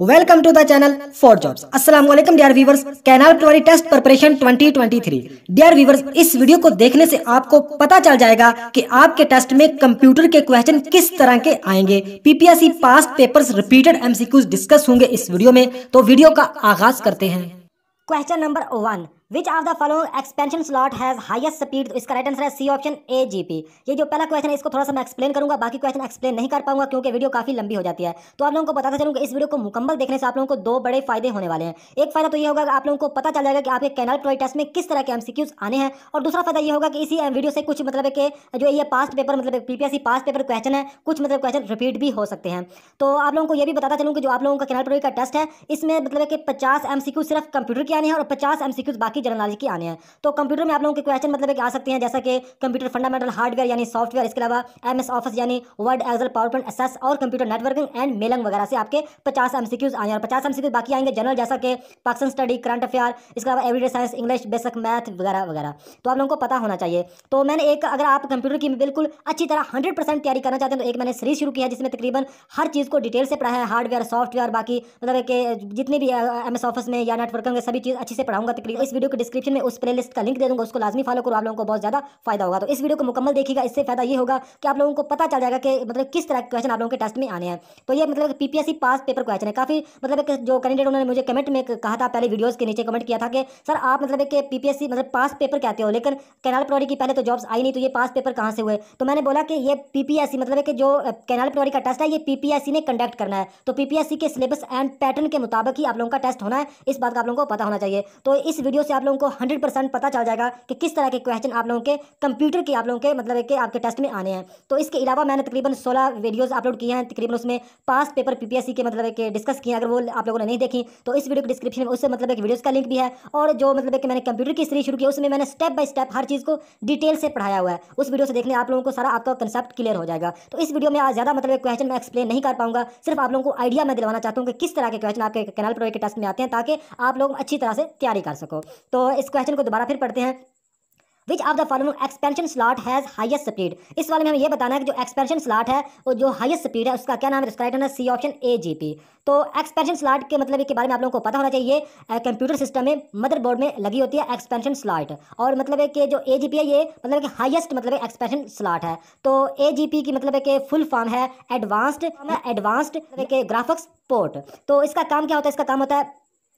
Welcome to the channel for jobs अस्सलाम वालेकुम dear viewers canal patwari test preparation 2023 dear viewers इस video को देखने से आपको पता चल जाएगा कि आपके टेस्ट में कंप्यूटर के क्वेश्चन किस तरह के आएंगे PPSC past papers repeated MCQs discuss होंगे इस वीडियो में तो वीडियो का आगाज करते हैं question number one which of the following expansion slot has highest speed इसका राइट आंसर है C option A G P ये जो पहला क्वेश्चन है इसको थोड़ा सा मैं एक्सप्लेन करूंगा बाकी क्वेश्चन एक्सप्लेन नहीं कर पाऊंगा क्योंकि वीडियो काफी लंबी हो जाती है तो आप लोगों को बताता चलूंगा इस वीडियो को मुकम्मल देखने से आप लोगों को दो बड़े फायदे होने वाले हैं एक फायदा तो ये होगा कि आप लोगों को पता चल जाएगा कि आपके कैनल प्रोई टेस्ट में किस तरह के एमसीक्यूज आने हैं और दूसरा फायदा ये होगा कि इसी वीडियो से कुछ मतलब के जो ये पास्ट पेपर मतलब पीपीएससी पास्ट पेपर क्वेश्चन है कुछ मतलब क्वेश्चन रिपीट भी हो सकते हैं तो आप लोगों को ये भी बताता चलूँ जो आप लोगों का कैनल प्रोई का टेस्ट है इसमें मतलब कि पचास एमसीक्यू सिर्फ कंप्यूटर के आने हैं और पचास एमसीक्यूज बाकी की जनरल नॉलेज की आने हैं तो कंप्यूटर में आप लोगों के क्वेश्चन मतलब कि आ सकते हैं जैसा कि कंप्यूटर फंडामेंटल हार्डवेयर यानी सॉफ्टवेयर इसके अलावा एम ऑफिस यानी वर्ड एक्सल पावर पॉइंट एस और कंप्यूटर नेटवर्किंग एंड मेलंग वगैरह से आपके पचास एम आने और पचास एम बाकी आएंगे जनरल जैसा कि पाकिस्तान स्टडी करंट अफेयर इसके अलावा everyday science English basic math वगैरह वगैरह तो आप लोगों को पता होना चाहिए तो मैंने एक अगर आप कंप्यूटर की बिल्कुल अच्छी तरह हंड्रेड परसेंट तैयारी करना चाहते हैं तो एक मैंने सीरीज शुरू किया जिसमें तकरीबन हर चीज़ को डिटेल से पढ़ा है हार्डवेयर सॉफ्टवेयर बाकी मतलब कि जितने भी एम ऑफिस में या नेटवर्किंग सभी चीज़ अच्छी से पढ़ाऊंगा तकरीबन इस वीडियो वीडियो के डिस्क्रिप्शन में उस प्लेलिस्ट का लिंक दे दूंगा उसको लाजमी फॉलो करो आप लोगों को बहुत ज़्यादा फायदा होगा तो इस वीडियो को मुकम्मल देखिएगा इससे फायदा ये होगा कि आप लोगों को पता चल जाएगा कि मतलब किस तरह के क्वेश्चन आप लोगों के टेस्ट में आने हैं तो ये मतलब पीपीएससी पास पेपर क्वेश्चन है काफ़ी मतलब जो कैंडिडेट उन्होंने मुझे कमेंट में कहा था पहले वीडियोज़ के नीचे कमेंट किया था कि सर आप मतलब कि पीपीएससी मतलब पास पेपर कहते हो लेकिन कैनाल प्रोरी की पहले तो जॉब्स आई नहीं तो ये पास पेपर कहाँ से हुए तो मैंने बोला कि ये पीपीएससी मतलब कि जो कैनाल प्रोरी का टेस्ट है ये पीपीएससी ने कंडक्ट करना है तो पीपीएससी के सिलेबस एंड पैटर्न के मुताबिक ही आप लोगों का टेस्ट होना है इस बात का आप लोगों को पता होना चाहिए तो इस वीडियो से आप लोगों को हंड्रेड परसेंट पता चल जाएगा कि किस तरह के क्वेश्चन आप लोगों के कंप्यूटर के आप लोगों के मतलब के आपके टेस्ट में आने हैं तो इसके अलावा मैंने तकरीबन सोलह वीडियोज़ अपलोड किए हैं तकरीबन उसमें पास पेपर पीपीएससी के मतलब के डिस्कस किए अगर वो आप लोगों ने नहीं देखी तो इस वीडियो के डिस्क्रिप्शन में उससे मतलब एक वीडियोज़ का लिंक भी है और जो मतलब कि मैंने कंप्यूटर की सीरीज शुरू की उसमें मैंने स्टेप बाय स्टेप हर चीज़ को डिटेल से पढ़ाया हुआ है उस वीडियो से देखने आप लोगों को सारा आपका कंसेप्ट क्लियर हो जाएगा तो इस वीडियो में आज ज़्यादा मतलब क्वेश्चन मैं एक्सप्लेन नहीं कर पाऊंगा सिर्फ आप लोगों को आइडिया मैं दिलवाना चाहता हूँ कि किस तरह के क्वेश्चन आपके कैनल प्रोजेक्ट के टेस्ट में आते हैं ताकि आप लोग अच्छी तरह से तैयारी कर सको तो इस क्वेश्चन को दोबारा फिर पढ़ते हैं which of the following expansion slot has highest speed इस वाले में हमें यह बताना है कि जो एक्सपेंशन स्लॉट है और जो हाइएस्ट स्पीड है उसका क्या नाम है right right C option A G P तो एक्सपेंशन स्लॉट के मतलब के बारे में आप लोगों को पता होना चाहिए कंप्यूटर सिस्टम में मदरबोर्ड में लगी होती है एक्सपेंशन स्लॉट और मतलब है कि जो ए जी पी है ये मतलब कि हाइएस्ट मतलब एक्सपेंशन स्लॉट है तो ए जी पी की मतलब है मतलब कि फुल फॉर्म है एडवांस्ड एडवांस्ड के ग्राफिक्स पोर्ट तो इसका काम क्या होता है इसका काम होता है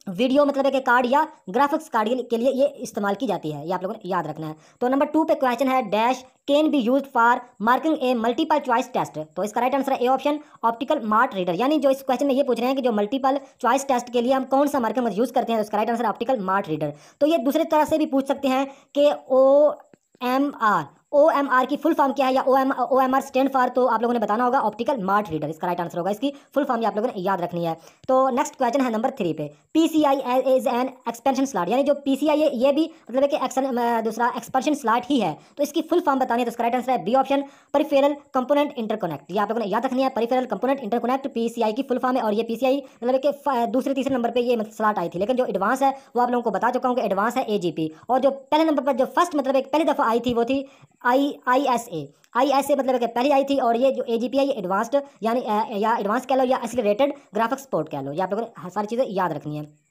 वीडियो मतलब एक कार्ड या ग्राफिक्स कार्ड के लिए ये इस्तेमाल की जाती है ये आप लोगों ने याद रखना है तो नंबर टू पे क्वेश्चन है dash can be use for marking a multiple choice test तो इसका राइट आंसर है A option optical mark reader यानी जो इस क्वेश्चन में ये पूछ रहे हैं कि जो मल्टीपल चॉइस टेस्ट के लिए हम कौन सा मार्किंग यूज करते हैं उसका right answer optical mark reader तो ये दूसरे तरह से भी पूछ सकते हैं कि O M R O M R की फुल फॉर्म क्या है या O M O M R stand for तो आप लोगों ने बताना होगा ऑप्टिकल मार्ट रीडर इसका राइट आंसर होगा इसकी फुल फॉर्म आप लोगों ने याद रखनी है तो नेक्स्ट क्वेश्चन है नंबर थ्री पे P C I is an expansion slot यानी जो पी सी आई ये भी मतलब कि एक्सन दूसरा एक्सपेंशन स्लाट ही है तो इसकी फुल फॉर्म बतानी है तो इसका राइट आंसर है B option peripheral component interconnect ये आप लोगों ने याद रखनी है परिफेरल कंपोनेंट सी पीसीआई की फुल फॉर्म है और ये पीसीआई मतलब कि दूसरे तीसरे नंबर पर ये स्लाट मतलब स्लॉट आई थी लेकिन जो एडवांस है वो आप लोगों को बता चुका हूँ कि एडवांस है एजीपी और जो पहले नंबर पर जो फर्स्ट मतलब एक पहली दफ़ा आई थी वो थी आई I S A I S A मतलब कि पहली आई थी और ये जो ए जी पी आई एडवांस्ड यानी या एडवांस कह लो या एक्सलरेटेड ग्राफिक्स सपोर्ट कह लो या आप सारी चीज़ें याद रखनी तो है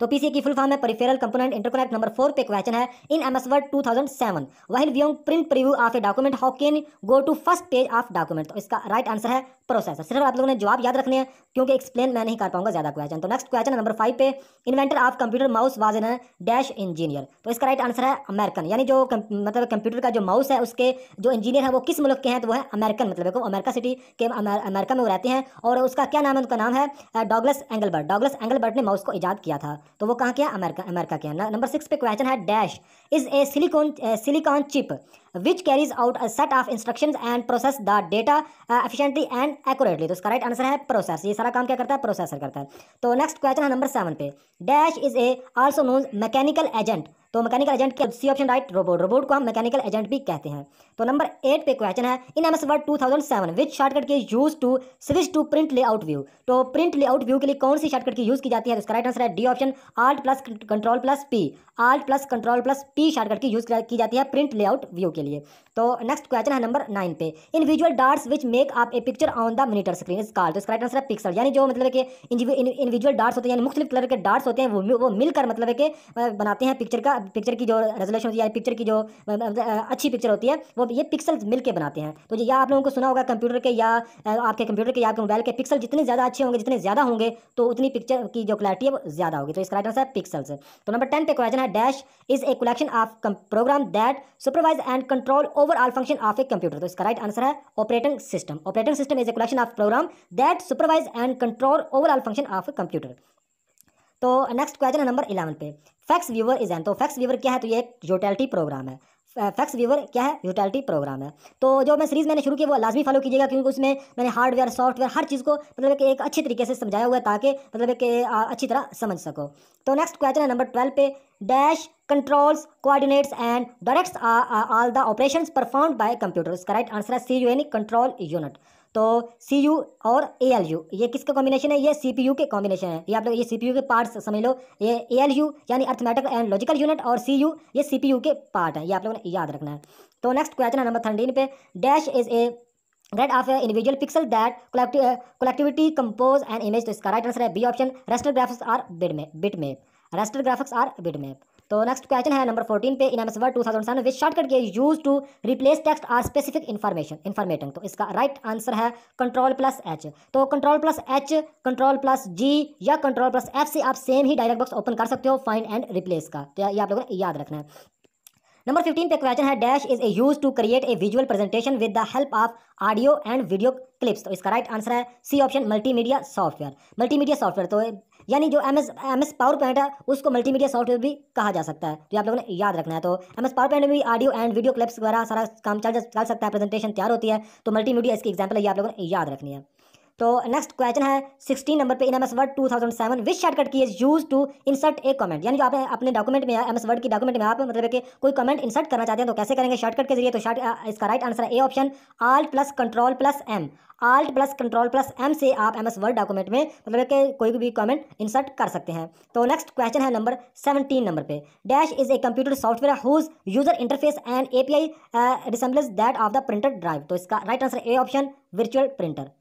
तो पीसीए की फुल फॉर्म है peripheral component interconnect number four पे क्वेश्चन है in M S word two thousand seven while viewing print preview of a document how can go to first page of document तो इसका right answer है processor सिर्फ आप लोगों ने जवाब याद रखने हैं क्योंकि एक्सप्लेन मैं नहीं कर पाऊंगा ज़्यादा क्वेश्चन तो नेक्स्ट क्वेश्चन नंबर फाइव पे inventor of computer mouse was in dash engineer तो इसका राइट आंसर है अमेरिकन यानी जो मतलब कंप्यूटर का जो माउस है उसके जो इंजीनियर है वो किस मुल्क के हैं तो वो है अमेरिकन मतलब अमेरिका सिटी के अमेरिका में वो रहते हैं और उसका क्या नाम है उनका नाम है डॉगलस एंगलबर्ट डॉगलस एंगलबर्ट ने माउस को ईजाद किया था तो वो कहाँ किया अमेरिका अमेरिका के नंबर सिक्स पे क्वेश्चन है dash is a silicon uh, silicon chip which carries out a set of instructions and process the data uh, efficiently and accurately तो इसका राइट आंसर है प्रोसेस ये सारा काम क्या करता है प्रोसेसर करता है तो नेक्स्ट क्वेश्चन है नंबर सेवन पे dash is a also known mechanical agent तो मैकेनिकल एजेंट के C option right robot robot को हम मैकेनिकल एजेंट भी कहते हैं तो नंबर एट पे क्वेश्चन है in M S word two thousand seven which shortcut की use to switch to print layout view तो प्रिंट लेआउट व्यू के लिए कौन सी शॉर्टकट की यूज की जाती है तो इसका राइट आंसर है D option alt plus control plus P alt plus control plus P shortcut की यूज की जाती है प्रिंट लेआउट व्यू के लिए तो नेक्स्ट क्वेश्चन है नंबर नाइन पे in visual dots which make up a picture on the monitor screen is call तो इसका राइट आंसर है पिक्सल यानी जो मतलब कि इन विजुअल डार्ट्स होते हैं यानी मुख्तलिफ कलर के डार्ट्स होते हैं वो वो मिलकर मतलब के बनाते हैं पिक्चर का पिक्चर की जो रेजोल्यूशन होती है पिक्चर की जो अच्छी पिक्चर होती है वो ये पिक्सल मिलकर बनाते हैं तो या आप लोगों को सुना होगा कंप्यूटर के या आपके कंप्यूटर के या मोबाइल के पिक्सल जितने ज़्यादा अच्छे होंगे जितने ज़्यादा होंगे तो उतनी पिक्चर की जो क्लैरिटी है वो ज़्यादा होगी तो इसका राइट आंसर है पिक्सल्स तो नंबर टेन पे क्वेश्चन है dash is a collection of program that supervise and control over all function of a computer तो इसका राइट आंसर है operating system operating system is a collection of program that supervise and control over all function of a computer तो next question है number eleven पे fax viewer is an तो fax viewer क्या है तो ये एक यूटिलिटी प्रोग्राम है फैक्स व्यूवर क्या है यूटिलिटी प्रोग्राम है तो जो मैं सीरीज़ मैंने शुरू की वो लाजमी फॉलो कीजिएगा क्योंकि उसमें मैंने हार्डवेयर सॉफ्टवेयर हर चीज़ को मतलब एक अच्छे तरीके से समझाया हुआ है ताकि मतलब एक अच्छी तरह समझ सको तो नेक्स्ट क्वेश्चन है नंबर ट्वेल्व पे dash controls coordinates and directs all the operation perform by computer उसका राइट आंसर है C U N control unit तो सी यू और ए एल यू ये किसका कॉम्बिनेशन है ये सी पी यू के कॉम्बिनेशन है ये आप लोग ये सी पी यू के पार्ट्स समझ लो ये ए एल यू यानी अर्थमेटिक एंड लॉजिकल यूनिट और सी यू ये सी पी यू के पार्ट है ये आप लोगों ने याद रखना है तो नेक्स्ट क्वेश्चन है नंबर थर्टीन पे dash is a grid of individual pixel that collectively compose and image तो इसका राइट आंसर है B option raster graphics or bitmap bitmap raster graphics or bitmap तो next question है number fourteen पे in M S word two thousand seven which shortcut key use to replace text or specific information in formatting तो इसका right right answer है control plus H तो control plus H control plus G या control plus F से आप same ही direct box open कर सकते हो फाइन एंड रिप्लेस का तो ये आप लोगों ने याद रखना है नंबर फिफ्टीन पे क्वेश्चन है dash is a use to create a visual presentation with the help of audio and video clips तो इसका राइट right आंसर है C option multimedia software multimedia software तो यानी जो M S M S PowerPoint है उसको multimedia software भी कहा जा सकता है तो आप लोगों ने याद रखना है तो एम एस पावर पॉइंट में भी ऑडियो एंड वीडियो क्लिप्स वगैरह सारा काम चल चल सकता है प्रेजेंटेशन तैयार होती है तो मल्टीमीडिया इसकी एग्जाम्पल है ये आप लोगों ने याद रखनी है तो नेक्स्ट क्वेश्चन है सिक्सटीन नंबर पर in M S word two thousand seven which shortcut key is use to insert a comment यानी जो आप अपने डॉक्यूमेंट में एम एस वर्ड की डॉक्यूमेंट में आप मतलब कि कोई कमेंट इंसर्ट करना चाहते हैं तो कैसे करेंगे शॉर्टकट के जरिए तो शॉर्ट इसका राइट आंसर है A option alt plus control plus M alt plus control plus M से आप एम एस वर्ड डॉक्यूमेंट में मतलब कि कोई भी कमेंट इंसर्ट कर सकते हैं तो नेक्स्ट क्वेश्चन है नंबर सेवनटीन नंबर पे dash is a computer software whose user interface and A P I resembles that of the printer drive तो इसका right answer A option virtual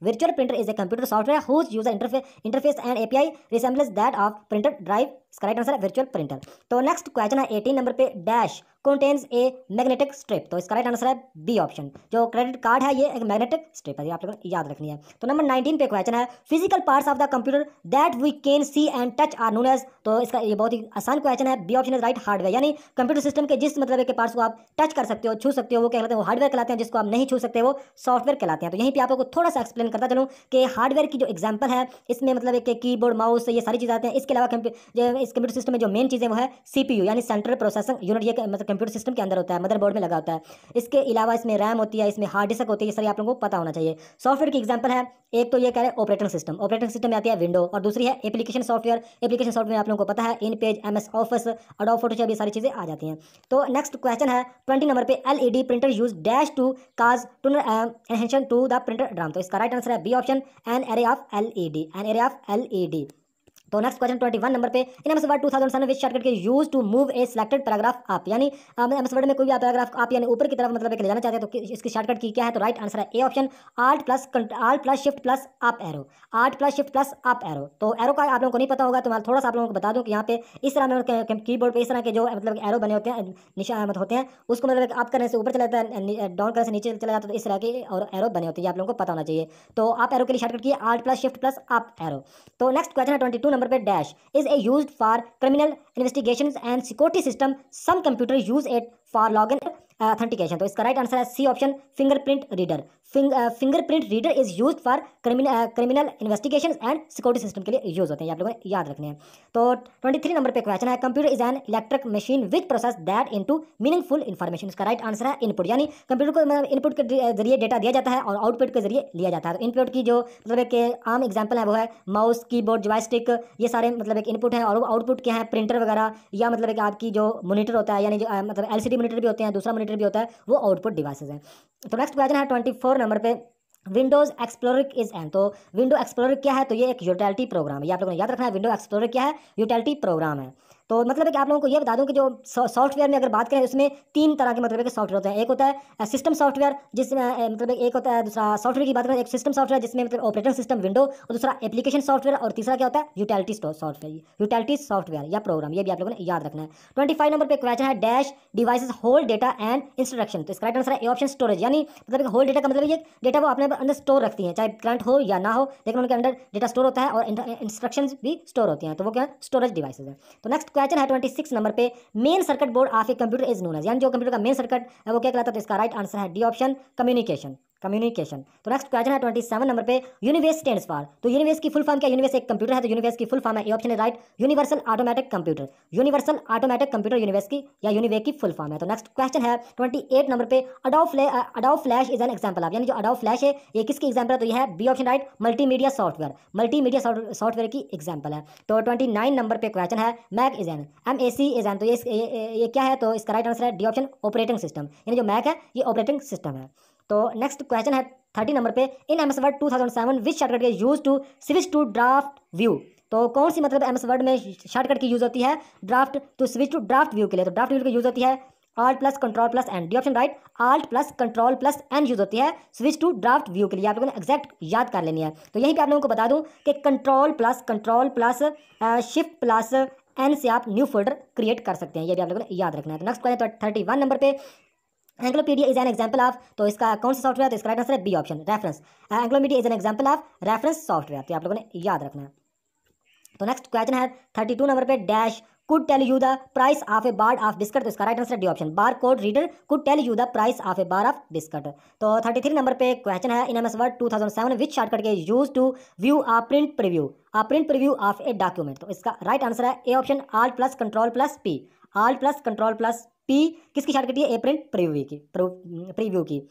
virtual printer is a computer software whose user whose interface and A P I resembles that of printed drive इसका right answer है virtual printer तो next question है eighteen number पे dash contains ए magnetic strip तो इसका right answer है B option जो credit card है ये एक मैग्नेटिक स्ट्रिप है आप लोगों ने याद रखनी है तो नंबर नाइनटीन पे क्वेश्चन है physical parts of the computer that we can see and touch are known as तो इसका ये बहुत ही आसान क्वेश्चन है B option is right hardware यानी कंप्यूटर सिस्टम के जिस मतलब के पार्ट्स को आप टच कर सकते हो छू सकते हो वो क्या कहलाते हैं वो हार्डवेयर कहलाते हैं जिसको आप नहीं छू सकते वो सॉफ्टवेयर कहलाते हैं तो यहीं पर आपको थोड़ा सा एक्सप्लेन करता चलूँ कि हार्डवेयर की जो एग्जाम्पल है इसमें मतलब एक की बोर्ड माउस ये सारी चीज़ आते हैं इसके अलावा इस कंप्यूटर सिस्टम में जो मेन चीज़ें वो है सी यानी सेंट्रल प्रोसेसिंग यूनिट ये मतलब कंप्यूटर सिस्टम के अंदर होता है मदरबोर्ड में लगा होता है इसके अलावा इसमें रैम होती है इसमें हार्ड डिस्क होती है ये सारी आप लोगों को पता होना चाहिए सॉफ्टवेयर की एग्जाम्पल है एक तो ये कह रहे हैं ऑपरेटिंग सिस्टम ऑपरेटिंग सिस्टम में आती है विंडो और दूसरी है एप्लीकेशन सॉफ्टवेयर एप्लीकेशन सॉफ्टवेयर आप लोगों को पता है in page M S Office Adobe Photoshop ये सारी चीज़ें आ जाती हैं तो नेक्स्ट क्वेश्चन है ट्वेंटी नंबर पर L E D printer use dash to cause to enhancement to the printer drum तो इसका राइट आंसर है B option an array of L E D an array of L E D तो next question twenty one number पे in M S Word two thousand seven which shortcut key use to move a selected paragraph आप यानी MS word में कोई भी paragraph आप यानी ऊपर की तरफ मतलब ले जाना चाहते हैं तो इसकी शॉर्टकट की क्या है तो राइट आंसर है A option alt plus alt plus shift plus up arrow alt plus shift plus up arrow तो एरो का आप लोगों को नहीं पता होगा तो मैं थोड़ा सा आप लोगों को बता दूँ कि यहाँ पे इस तरह में की बोर्ड पर इस तरह के जो मतलब एरो बने होते हैं निशान मतलब होते हैं उसको मतलब आप करने से ऊपर चला जाता है डाउन करने से नीचे चला जाता है तो इस तरह के और एरो बने होते हैं आप लोगों को पता होना चाहिए तो आप एरो के लिए शॉर्टकट किए alt plus shift plus up arrow तो नेक्स्ट क्वेश्चन है twenty two number dash is a used for criminal investigations and security system. Some computers use it for login authentication तो इसका राइट आंसर है C option fingerprint reader fingerprint reader is use for criminal investigation and security system के लिए use होते हैं आप लोगों ने याद रखने हैं तो ट्वेंटी थ्री नंबर पर क्वेश्चन है computer is an electric machine which process that into meaningful information इसका राइट आंसर है इनपुट यानी कंप्यूटर को मतलब इनपुट के जरिए डेटा दिया जाता है और आउटपुट के जरिए लिया जाता है तो इनपुट की जो मतलब एक आम एग्जाम्पल है वो है माउस कीबोर्ड जॉयस्टिक ये सारे मतलब एक इनपुट है और आउटपुट क्या है प्रिंटर वगैरह या मतलब एक आपकी जो मोनीटर होता है यानी जो uh, मतलब एल मोनीटर भी होते हैं दूसरा मोनीटर कंप्यूटर भी होता है वो आउटपुट डिवाइसेज हैं तो नेक्स्ट क्वेश्चन है ट्वेंटी फोर नंबर पर विंडोज एक्सप्लोरर इज एन तो विंडो एक्सप्लोरर क्या है तो ये एक यूटिलिटी प्रोग्राम है ये आप लोगों ने याद रखना है विंडो एक्सप्लोरर क्या है यूटिलिटी प्रोग्राम है तो मतलब है कि आप लोगों को ये बता दूं कि जो सॉफ्टवेयर में अगर बात करें उसमें तीन तरह के मतलब सॉफ्टवेयर होते हैं एक होता है सिस्टम सॉफ्टवेयर जिसमें मतलब एक होता है दूसरा सॉफ्टवेयर की बात करें एक सिस्टम सॉफ्टवेयर जिसमें मतलब ऑपरेटिंग सिस्टम विंडो और दूसरा एप्लीकेशन सॉफ्टवेयर और तीसरा क्या होता है यूटिलिटी सॉफ्टवेयर यूटिलिटी सॉफ्टवेयर या प्रोग्राम ये भी आप लोगों ने याद रखना है ट्वेंटी फाइव नंबर पर क्वेश्चन है dash device hold data and instruction तो इसका राइट आंसर है ऑप्शन स्टोरेज यानी मतलब होल डेटा का मतलब ये डेटा वो अपने अंदर स्टोर रखती है चाहे करंट हो या ना हो लेकिन उनके अंदर डेटा स्टोर होता है और इंस्ट्रक्शन भी स्टोर होती हैं तो वो क्या स्टोरेज डिवाइस है तो नेक्स्ट क्वेश्चन है ट्वेंटी सिक्स नंबर पे main circuit board of a computer is known यानी जो कंप्यूटर का मेन सर्किट है वो क्या कहलाता है तो इसका राइट आंसर है डी ऑप्शन कम्युनिकेशन कम्युनिकेशन तो नेक्स्ट क्वेश्चन है ट्वेंटी सेवन नंबर पे यूनिवर्स स्टैंड फॉर तो यूनिवर्स की फुल फॉर्म क्या यूनिवर्स एक कंप्यूटर है तो यूनिवर्स की फुल फॉर्म है ये ऑप्शन है right universal automatic computer universal automatic computer universe की या यूनिवे की फुल फॉर्म है तो नेक्स्ट क्वेश्चन है ट्वेंटी एट नंबर पे Adobe Flash is an example आप यानी जो अडाउ फ्लैश है ये किसकी एग्जाम्पल है तो यह है B option right multimedia software multimedia software की एग्जाम्पल है तो ट्वेंटी नाइन नंबर पे क्वेश्चन है Mac is an M A C is an तो ये, ये क्या है तो इसका राइट आंसर है डी ऑप्शन ऑपरेटिंग सिस्टम यानी जो मैक है ये ऑपरेटिंग सिस्टम है तो नेक्स्ट क्वेश्चन है थर्टी नंबर पे in M S word two thousand seven which shortcut key use to switch to draft view तो कौन सी मतलब एम एस वर्ड में शॉर्टकट की यूज होती है draft to switch to draft view के लिए तो ड्राफ्ट व्यू की यूज होती है alt plus control plus N D option right alt plus control plus N use होती है स्विच टू ड्राफ्ट व्यू के लिए आप लोगों ने एग्जैक्ट याद कर लेनी है तो यहीं पर आप लोगों को बता दूँ कि control plus control plus shift plus N से आप न्यू फोल्डर क्रिएट कर सकते हैं ये भी आप लोगों ने याद रखना है तो next question thirty one number पे encyclopedia is an example of तो इसका कौन सा सॉफ्टवेयर तो इसका राइट आंसर है B option reference encyclopedia is an example of reference software तो आप लोगों ने याद रखना है तो नेक्स्ट क्वेश्चन है थर्टी टू नंबर पे dash could tell you the price of a bar of biscuit तो इसका right answer D option bar code reader could tell you the price of a bar of biscuit तो thirty three number पे question है in M S word two thousand seven which shortcut key use to view a print preview a print preview of a document तो इसका right answer है A option alt plus control plus P alt plus control plus P किसकी short कटी है अप्रैल preview की preview की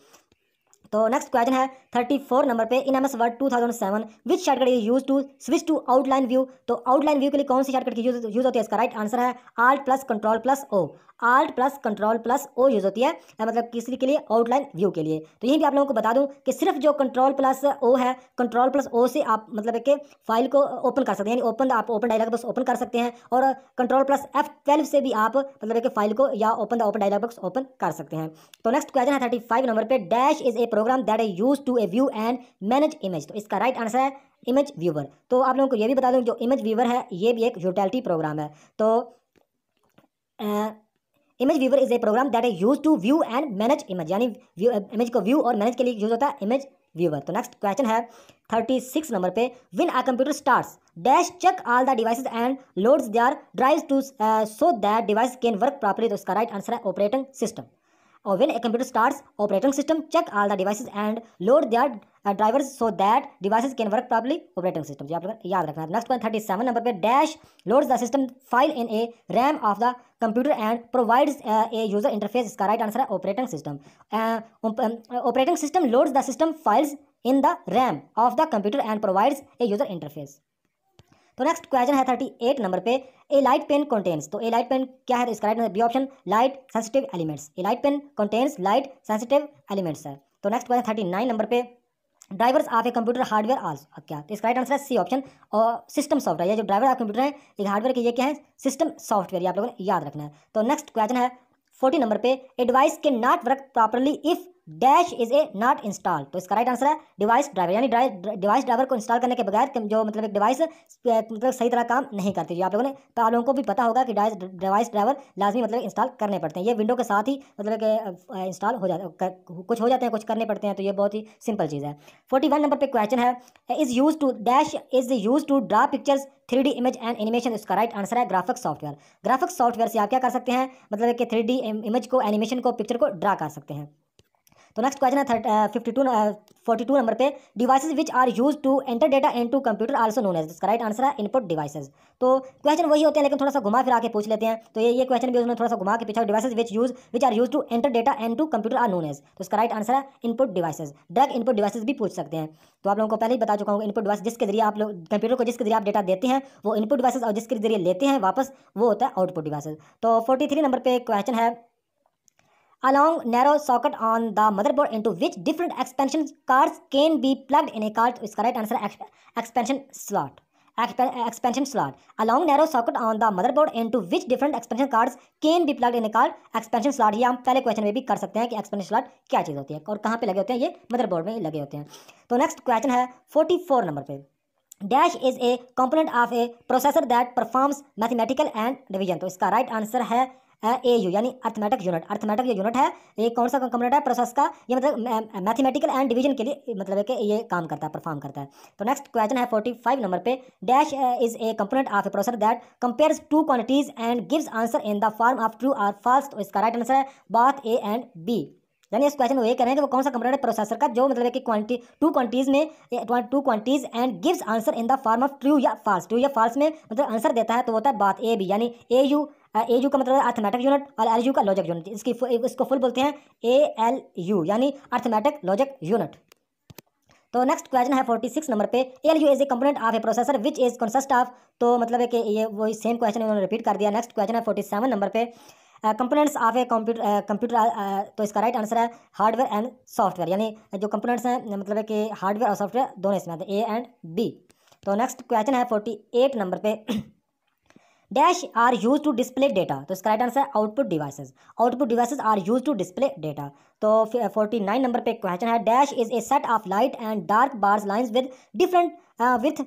तो नेक्स्ट क्वेश्चन है थर्टी फोर नंबर पे in M S word two thousand seven which shortcut is use to switch to outline view तो आउटलाइन व्यू के लिए कौन सी शॉर्टकट की यूज यूज होती है इसका राइट आंसर है alt plus control plus O alt plus control plus O use होती है मतलब किसी के लिए आउटलाइन व्यू के लिए तो यही भी आप लोगों को बता दूं कि सिर्फ जो कंट्रोल प्लस ओ है कंट्रोल प्लस ओ से आप मतलब कि फाइल को ओपन कर सकते हैं यानी ओपन आप ओपन डायलॉग बॉक्स ओपन कर सकते हैं और कंट्रोल प्लस एफ ट्वेल्व से भी आप मतलब कि फाइल को या open the open dialog box open कर सकते हैं तो नेक्स्ट क्वेश्चन है थर्टी फाइव नंबर पर dash is a program that is use to a view and manage image तो इसका राइट आंसर है इमेज व्यूवर तो आप लोगों को यह भी बता दूँ जो इमेज व्यूवर है ये भी एक यूटैलिटी प्रोग्राम है तो आ, image viewer is a program that is use to view and manage image यानी इमेज को व्यू और मैनेज के लिए यूज होता है इमेज व्यूवर तो नेक्स्ट क्वेश्चन है थर्टी सिक्स नंबर पे when a computer start dash check all the devices and loads their drive to so that device can work properly तो इसका राइट आंसर है operating system और when a computer start operating system check all the devices and load their drivers so that device can work properly operating system जो आप लोग याद रखना है next point thirty seven number पर dash loads the system file in a RAM of the computer and provides a user interface इसका right answer है operating system operating system loads the system files in the RAM of the computer and provides a user interface तो next question है thirty eight number पे a light pen contains तो ए light pen क्या है तो इसका right B option light sensitive elements a light pen contains light sensitive elements है तो next question thirty nine number पे drivers of a computer hardware also क्या तो इसका राइट आंसर है सी ऑप्शन और सिस्टम सॉफ्टवेयर ये जो ड्राइवर ऑफ कंप्यूटर है एक हार्डवेयर के ये क्या है सिस्टम सॉफ्टवेयर ये आप लोगों ने याद रखना है तो नेक्स्ट क्वेश्चन है फोर्टी नंबर पे a device can not work properly if dash is a not install तो इसका राइट आंसर है डिवाइस ड्राइवर यानी डिवाइस ड्राइवर को इंस्टॉल करने के बगैर जो मतलब एक डिवाइस मतलब सही तरह काम नहीं करती जो आप लोगों ने तो आप लोगों को भी पता होगा कि डिवाइस ड्राइवर लाजमी मतलब इंस्टॉल करने पड़ते हैं ये विंडो के साथ ही मतलब इंस्टॉल हो जाता कुछ हो जाते हैं कुछ करने पड़ते हैं तो ये बहुत ही सिंपल चीज़ है फोर्टी वन नंबर पर क्वेश्चन है is use to dash is use to draw pictures three image and animation इसका राइट आंसर है ग्राफिक सॉफ्टवेयर ग्राफिक सॉफ्टवेयर से आप क्या कर सकते हैं मतलब कि थ्री इमेज को एनिमेशन को पिक्चर को ड्रा कर सकते हैं तो नेक्स्ट क्वेश्चन है thirty fifty two forty two number पे devices which are use to enter data in to computer also known as इसका राइट आंसर है इनपुट डिवाइसेज तो क्वेश्चन वही होते हैं लेकिन थोड़ा सा घुमा फिर आके पूछ लेते हैं तो ये ये क्वेश्चन भी उसने थोड़ा सा घुमा के पूछा devices which use which are use to enter data and to computer are known as तो इसका राइट आंसर है input devices direct input devices भी पूछ सकते हैं तो आप लोगों को पहले ही बता चुका हूँ इनपुट डिवाइस जिसके जरिए आप लोग कंप्यूटर को जिसके जरिए आप डेटा देते हैं वो इनपुट डिवाइसेज और जिसके जरिए लेते हैं वापस वो होता है आउटपुट डिवाइसेज तो फोर्टी थ्री नंबर पर क्वेश्चन है along narrow socket on the motherboard into which different expansion cards can be plugged in a card. So इसका right answer है expansion slot. Expansion slot. A long narrow socket on the motherboard into which different expansion cards can be plugged in a card. Expansion slot ये हम पहले question में भी कर सकते हैं कि expansion slot क्या चीज़ होती है और कहाँ पे लगे होते हैं ये मदरबोर्ड में लगे होते हैं तो नेक्स्ट क्वेश्चन है 44 नंबर पे dash is a component of a processor that performs mathematical and division तो इसका राइट right आंसर है ए यू यानी अर्थमेटिक यूनिट अर्थमेटिक जो यूनिट है ये कौन सा कंपोनेंट है प्रोसेस का ये मतलब मैथमेटिकल एंड डिवीजन के लिए मतलब कि ये काम करता है परफॉर्म करता है तो नेक्स्ट क्वेश्चन है फोर्टी फाइव नंबर पे dash is a component of a process that compares two quantities and gives answer in the form of true or फास्ट इसका राइट आंसर है बात ए एंड बी यानी इस क्वेश्चन में ये कह रहे हैं कि वो कौन सा है प्रोसेसर का जो मतलब है कि क्वांटिटी टू क्वांटिटीज में two quantities and gives answer in the form of true या फॉल्स ट्रू या फॉल्स में मतलब आंसर देता है तो होता है बात ए बी यानी ए यू ए यू का मतलब अर्थमेटिक यूनिट और एल यू का लॉजिक यूनिट इसकी इसको फुल बोलते हैं ए एल यू यानी अर्थमेटिक लॉजिक यूनिट तो नेक्स्ट क्वेश्चन है फोर्टी सिक्स नंबर पे L U is a component of a processor which is consist of तो मतलब है कि ये वही सेम क्वेश्चन उन्होंने रिपीट कर दिया नेक्स्ट क्वेश्चन है फोर्टी सेवन नंबर पे components of a computer computer तो इसका राइट आंसर है हार्डवेयर एंड सॉफ्टवेयर यानी जो कंपोनेंट्स हैं मतलब है कि हार्डवेयर और सॉफ्टवेयर दोनों इसमें आते हैं ए एंड बी तो नेक्स्ट क्वेश्चन है फोर्टी एट नंबर पे dash are use to display data तो इसका right answer output devices output devices are use to display data तो फोर्टी नाइन नंबर पे क्वेश्चन है dash is a set of light and dark bars lines with different with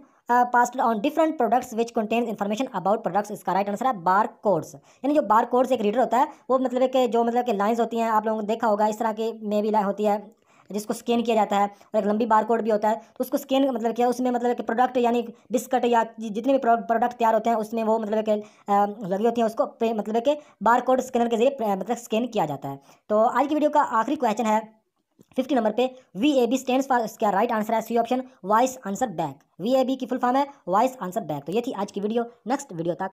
past on different products which contains information about products इसका right answer है bar codes यानी जो बार codes एक reader होता है वो मतलब कि जो मतलब कि लाइन्स होती हैं आप लोगों ने देखा होगा इस तरह की मे भी होती है जिसको स्कैन किया जाता है और एक लंबी बार कोड भी होता है तो उसको स्कैन मतलब क्या उसमें मतलब कि प्रोडक्ट यानी बिस्कट या जितने भी प्रोडक्ट तैयार होते हैं उसमें वो मतलब कि लगी होती है उसको मतलब कि बार कोड स्कैनर के जरिए मतलब स्कैन किया जाता है तो आज की वीडियो का आखिरी क्वेश्चन है फिफ्टी नंबर पे V A B stand for इसका राइट आंसर है C option voice answer back V A B की फुल फॉर्म है वॉइस आंसर बैक तो ये थी आज की वीडियो नेक्स्ट वीडियो तक